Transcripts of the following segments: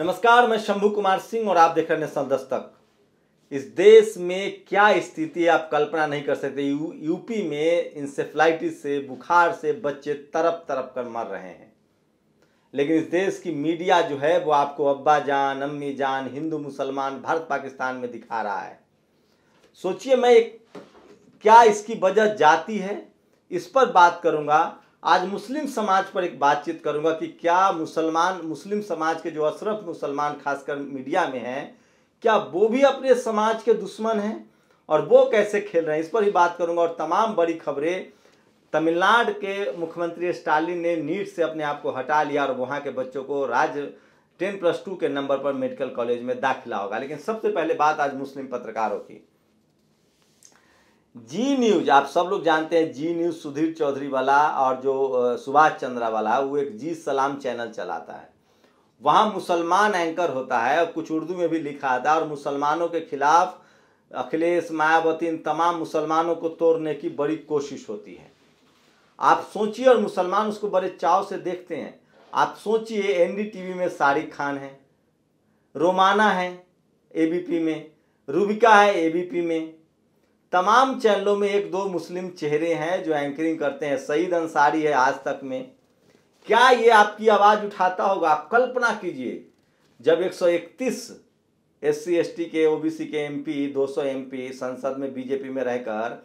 नमस्कार मैं शंभू कुमार सिंह और आप देख रहे हैं नेशनल दस्तक इस देश में क्या स्थिति आप कल्पना नहीं कर सकते यू, यूपी में इंसेफ्लाइटिस से बुखार से बच्चे तरप तरप कर मर रहे हैं लेकिन इस देश की मीडिया जो है वो आपको अब्बा जान अम्मी जान हिंदू मुसलमान भारत पाकिस्तान में दिखा रहा है सोचिए मैं एक क्या इसकी वजह जाती है इस पर बात करूंगा आज मुस्लिम समाज पर एक बातचीत करूंगा कि क्या मुसलमान मुस्लिम समाज के जो अशरफ मुसलमान खासकर मीडिया में हैं क्या वो भी अपने समाज के दुश्मन हैं और वो कैसे खेल रहे हैं इस पर ही बात करूंगा और तमाम बड़ी खबरें तमिलनाडु के मुख्यमंत्री स्टालिन ने नीट से अपने आप को हटा लिया और वहाँ के बच्चों को राज्य टेन प्लस टू के नंबर पर मेडिकल कॉलेज में दाखिला होगा लेकिन सबसे पहले बात आज मुस्लिम पत्रकारों की जी न्यूज आप सब लोग जानते हैं जी न्यूज सुधीर चौधरी वाला और जो सुभाष चंद्रा वाला वो एक जी सलाम चैनल चलाता है वहाँ मुसलमान एंकर होता है और कुछ उर्दू में भी लिखा आता है और मुसलमानों के खिलाफ अखिलेश मायावती इन तमाम मुसलमानों को तोड़ने की बड़ी कोशिश होती है आप सोचिए और मुसलमान उसको बड़े चाव से देखते हैं आप सोचिए एनडीटीवी में शारिक खान है रोमाना है ए में रूबिका है ए में तमाम चैनलों में एक दो मुस्लिम चेहरे हैं जो एंकरिंग करते हैं सईद अंसारी है आज तक में क्या ये आपकी आवाज़ उठाता होगा आप कल्पना कीजिए जब 131 एस सी के ओबीसी के एमपी 200 एमपी संसद में बीजेपी में रहकर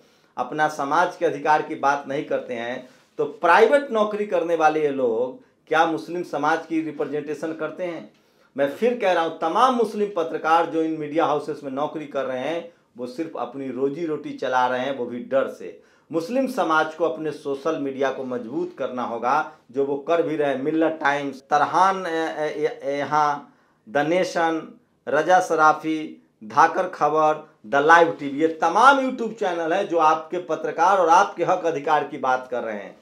अपना समाज के अधिकार की बात नहीं करते हैं तो प्राइवेट नौकरी करने वाले ये लोग क्या मुस्लिम समाज की रिप्रेजेंटेशन करते हैं मैं फिर कह रहा हूँ तमाम मुस्लिम पत्रकार जो इन मीडिया हाउसेस में नौकरी कर रहे हैं वो सिर्फ अपनी रोजी रोटी चला रहे हैं वो भी डर से मुस्लिम समाज को अपने सोशल मीडिया को मजबूत करना होगा जो वो कर भी रहे मिल्ल टाइम्स तरहान यहाँ द नेशन रजा सराफी धाकर खबर द लाइव टीवी ये तमाम यूट्यूब चैनल हैं जो आपके पत्रकार और आपके हक अधिकार की बात कर रहे हैं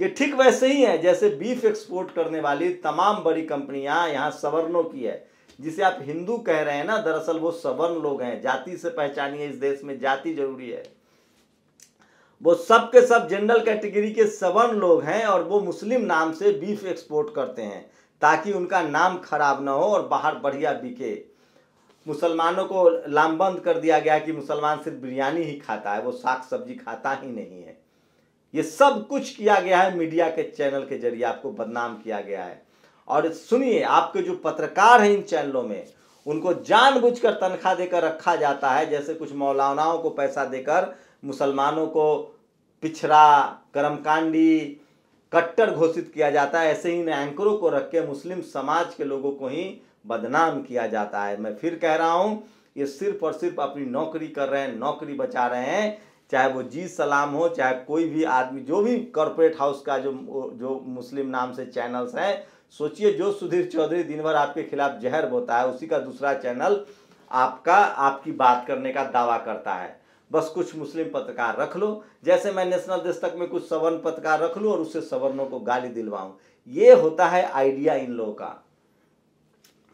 ये ठीक वैसे ही है जैसे बीफ एक्सपोर्ट करने वाली तमाम बड़ी कंपनियां यहाँ सवर्णों की है जिसे आप हिंदू कह रहे हैं ना दरअसल वो सवर्ण लोग हैं जाति से पहचानिए इस देश में जाति जरूरी है वो सब के सब जनरल कैटेगरी के सवर्ण लोग हैं और वो मुस्लिम नाम से बीफ एक्सपोर्ट करते हैं ताकि उनका नाम खराब ना हो और बाहर बढ़िया बिके मुसलमानों को लामबंद कर दिया गया कि मुसलमान सिर्फ बिरयानी ही खाता है वो साग सब्जी खाता ही नहीं है ये सब कुछ किया गया है मीडिया के चैनल के जरिए आपको बदनाम किया गया है और सुनिए आपके जो पत्रकार हैं इन चैनलों में उनको जानबूझकर तनख्वाह देकर रखा जाता है जैसे कुछ मौलानाओं को पैसा देकर मुसलमानों को पिछड़ा कर्मकांडी कट्टर घोषित किया जाता है ऐसे ही इन एंकरों को रख के मुस्लिम समाज के लोगों को ही बदनाम किया जाता है मैं फिर कह रहा हूँ ये सिर्फ और सिर्फ अपनी नौकरी कर रहे हैं नौकरी बचा रहे हैं चाहे वो जी सलाम हो चाहे कोई भी आदमी जो भी कॉरपोरेट हाउस का जो जो मुस्लिम नाम से चैनल्स हैं सोचिए जो सुधीर चौधरी दिन भर आपके खिलाफ जहर बोता है उसी का दूसरा चैनल आपका आपकी बात करने का दावा करता है बस कुछ मुस्लिम पत्रकार रख लो जैसे मैं नेशनल दस्तक में कुछ सवर्ण पत्रकार रख लूँ और उससे सवर्णों को गाली दिलवाऊं ये होता है आइडिया इन लोगों का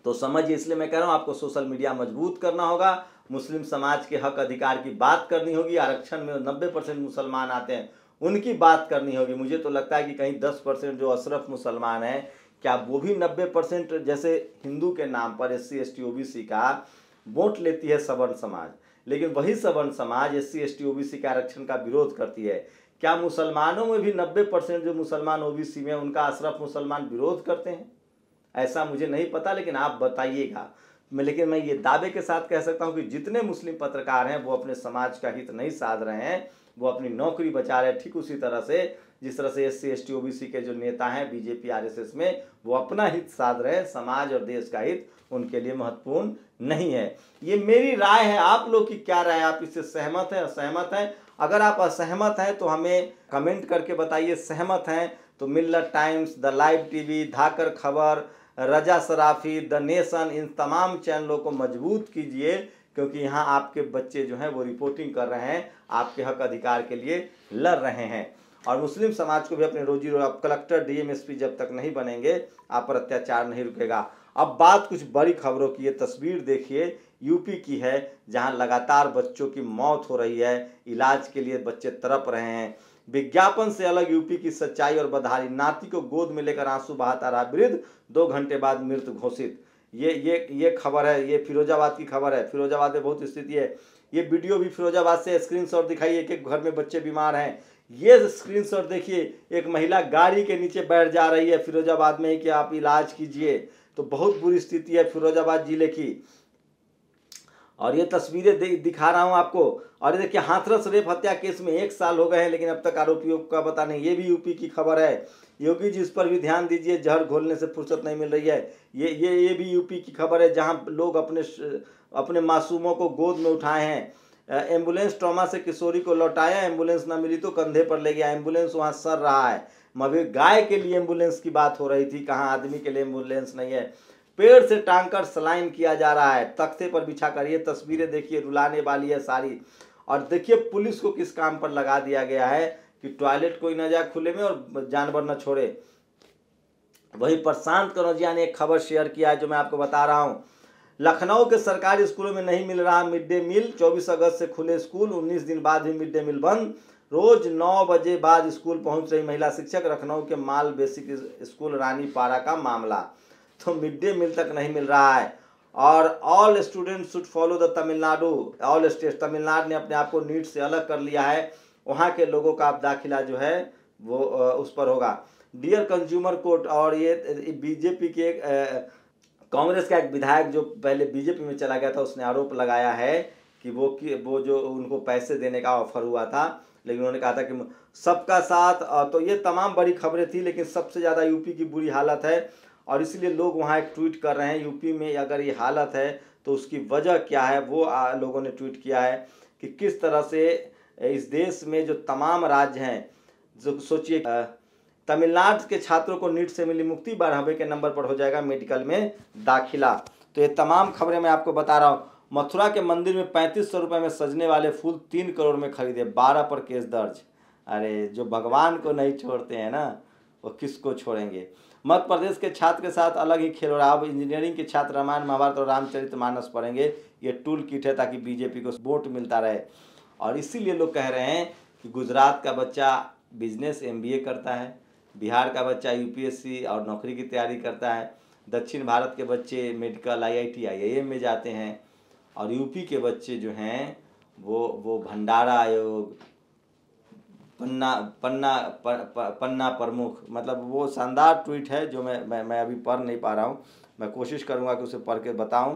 तो समझिए इसलिए मैं कह रहा हूँ आपको सोशल मीडिया मजबूत करना होगा मुस्लिम समाज के हक अधिकार की बात करनी होगी आरक्षण में नब्बे परसेंट मुसलमान आते हैं उनकी बात करनी होगी मुझे तो लगता है कि कहीं दस परसेंट जो अशरफ मुसलमान हैं क्या वो भी नब्बे परसेंट जैसे हिंदू के नाम पर S C S T O B C का वोट लेती है सवर्ण समाज लेकिन वही सवर्ण समाज S C S T O B C का आरक्षण का विरोध करती है क्या मुसलमानों में भी नब्बे परसेंट जो मुसलमान ओ बी सी में उनका अशरफ मुसलमान विरोध करते हैं ऐसा मुझे नहीं पता लेकिन आप बताइएगा मैं लेकिन मैं ये दावे के साथ कह सकता हूँ कि जितने मुस्लिम पत्रकार हैं वो अपने समाज का हित नहीं साध रहे हैं वो अपनी नौकरी बचा रहे ठीक उसी तरह से जिस तरह से S C S T OBC के जो नेता हैं बीजेपी आरएसएस में वो अपना हित साध रहे समाज और देश का हित उनके लिए महत्वपूर्ण नहीं है ये मेरी राय है आप लोग की क्या राय आप इससे सहमत हैं असहमत हैं अगर आप असहमत हैं तो हमें कमेंट करके बताइए सहमत हैं तो Millat Times the live TV धाकर खबर रजा सराफी द नेशन इन तमाम चैनलों को मजबूत कीजिए क्योंकि यहाँ आपके बच्चे जो हैं वो रिपोर्टिंग कर रहे हैं आपके हक अधिकार के लिए लड़ रहे हैं और मुस्लिम समाज को भी अपने रोजी रोज कलेक्टर डीएमएसपी जब तक नहीं बनेंगे आप पर अत्याचार नहीं रुकेगा अब बात कुछ बड़ी खबरों की है तस्वीर देखिए यूपी की है जहां लगातार बच्चों की मौत हो रही है इलाज के लिए बच्चे तड़प रहे हैं विज्ञापन से अलग यूपी की सच्चाई और बधाई नाती को गोद में लेकर आंसू बहाता रहा वृद्ध दो घंटे बाद मृत घोषित ये ये ये खबर है ये फिरोजाबाद की खबर है फिरोजाबाद में बहुत स्थिति है ये वीडियो भी फिरोजाबाद से स्क्रीनशॉट दिखाइए कि घर में बच्चे बीमार हैं ये स्क्रीनशॉट देखिए एक महिला गाड़ी के नीचे बैठ जा रही है फिरोजाबाद में कि आप इलाज कीजिए तो बहुत बुरी स्थिति है फिरोजाबाद जिले की और ये तस्वीरें दिखा रहा हूँ आपको और ये देखिए हाथरस रेप हत्या केस में एक साल हो गए हैं लेकिन अब तक आरोपियों का पता नहीं ये भी यूपी की खबर है योगी जी इस पर भी ध्यान दीजिए जहर घोलने से फुर्सत नहीं मिल रही है ये ये ये भी यूपी की खबर है जहाँ लोग अपने अपने मासूमों को गोद में उठाए हैं एम्बुलेंस ट्रामा से किशोरी को लौटाया एम्बुलेंस ना मिली तो कंधे पर ले गया एम्बुलेंस वहाँ सर रहा है मगर गाय के लिए एम्बुलेंस की बात हो रही थी कहाँ आदमी के लिए एम्बुलेंस नहीं है पेड़ से टांग कर सलाइन किया जा रहा है तख्ते पर बिछा कर ये तस्वीरें देखिए रुलाने वाली है सारी और देखिए पुलिस को किस काम पर लगा दिया गया है कि टॉयलेट कोई ना जाए खुले में और जानवर न छोड़े वही प्रशांत कनौजिया ने एक खबर शेयर किया है जो मैं आपको बता रहा हूँ लखनऊ के सरकारी स्कूलों में नहीं मिल रहा मिड डे मील चौबीस अगस्त से खुले स्कूल उन्नीस दिन बाद ही मिड डे मील बंद रोज नौ बजे बाद स्कूल पहुंच रही महिला शिक्षक लखनऊ के माल बेसिक स्कूल रानी पारा का मामला तो मिड डे मील तक नहीं मिल रहा है और all student should follow the Tamil Nadu all state Tamil Nadu ने अपने आप को नीट से अलग कर लिया है वहाँ के लोगों का आप दाखिला जो है वो उस पर होगा डियर कंज्यूमर कोर्ट और ये बीजेपी के कांग्रेस का एक विधायक जो पहले बीजेपी में चला गया था उसने आरोप लगाया है कि वो कि वो जो उनको पैसे देने का ऑफर हुआ था लेकिन उन्होंने कहा था कि सबका साथ तो ये तमाम बड़ी खबरें थी लेकिन सबसे ज़्यादा यूपी की बुरी हालत है और इसलिए लोग वहाँ एक ट्वीट कर रहे हैं यूपी में अगर ये हालत है तो उसकी वजह क्या है वो आ, लोगों ने ट्वीट किया है कि किस तरह से इस देश में जो तमाम राज्य हैं जो सोचिए तमिलनाडु के छात्रों को नीट से मिली मुक्ति बारहवें के नंबर पर हो जाएगा मेडिकल में दाखिला तो ये तमाम खबरें मैं आपको बता रहा हूँ मथुरा के मंदिर में पैंतीस सौ रुपये में सजने वाले फूल तीन करोड़ में खरीदे बारह पर केस दर्ज अरे जो भगवान को नहीं छोड़ते हैं ना वो किसको छोड़ेंगे मध्य प्रदेश के छात्र के साथ अलग ही खेल हो रहा अब इंजीनियरिंग के छात्र रामायण महाभारत और रामचरित मानस पढ़ेंगे ये टूल किट है ताकि बीजेपी को वोट मिलता रहे और इसीलिए लोग कह रहे हैं कि गुजरात का बच्चा बिजनेस एम करता है बिहार का बच्चा यू और नौकरी की तैयारी करता है दक्षिण भारत के बच्चे मेडिकल आई आई में जाते हैं और यूपी के बच्चे जो हैं वो वो भंडारा आयोग पन्ना पन्ना प, प, पन्ना प्रमुख मतलब वो शानदार ट्वीट है जो मैं मैं मैं अभी पढ़ नहीं पा रहा हूँ मैं कोशिश करूँगा कि उसे पढ़ के बताऊँ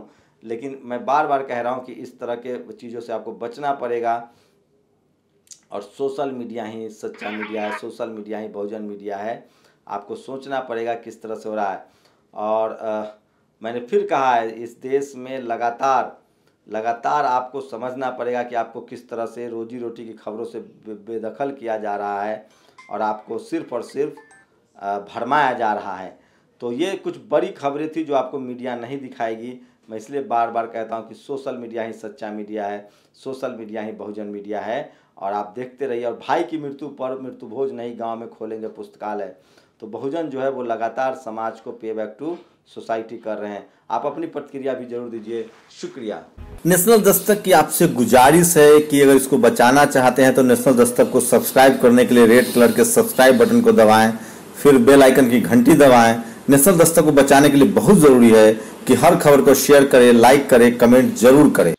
लेकिन मैं बार बार कह रहा हूँ कि इस तरह के चीज़ों से आपको बचना पड़ेगा और सोशल मीडिया ही सच्चा मीडिया है सोशल मीडिया ही बहुजन मीडिया है आपको सोचना पड़ेगा किस तरह से हो रहा है और आ, मैंने फिर कहा है इस देश में लगातार लगातार आपको समझना पड़ेगा कि आपको किस तरह से रोजी रोटी की खबरों से बेदखल किया जा रहा है और आपको सिर्फ और सिर्फ भरमाया जा रहा है तो ये कुछ बड़ी खबरें थी जो आपको मीडिया नहीं दिखाएगी मैं इसलिए बार बार कहता हूँ कि सोशल मीडिया ही सच्चा मीडिया है सोशल मीडिया ही बहुजन मीडिया है और आप देखते रहिए और भाई की मृत्यु पर मृत्यु भोज नहीं गांव में खोलेंगे पुस्तकालय तो बहुजन जो है वो लगातार समाज को पे बैक टू सोसाइटी कर रहे हैं आप अपनी प्रतिक्रिया भी जरूर दीजिए शुक्रिया नेशनल दस्तक की आपसे गुजारिश है कि अगर इसको बचाना चाहते हैं तो नेशनल दस्तक को सब्सक्राइब करने के लिए रेड कलर के सब्सक्राइब बटन को दबाएं फिर बेल आइकन की घंटी दबाएं नेशनल दस्तक को बचाने के लिए बहुत ज़रूरी है कि हर खबर को शेयर करें लाइक करें कमेंट जरूर करें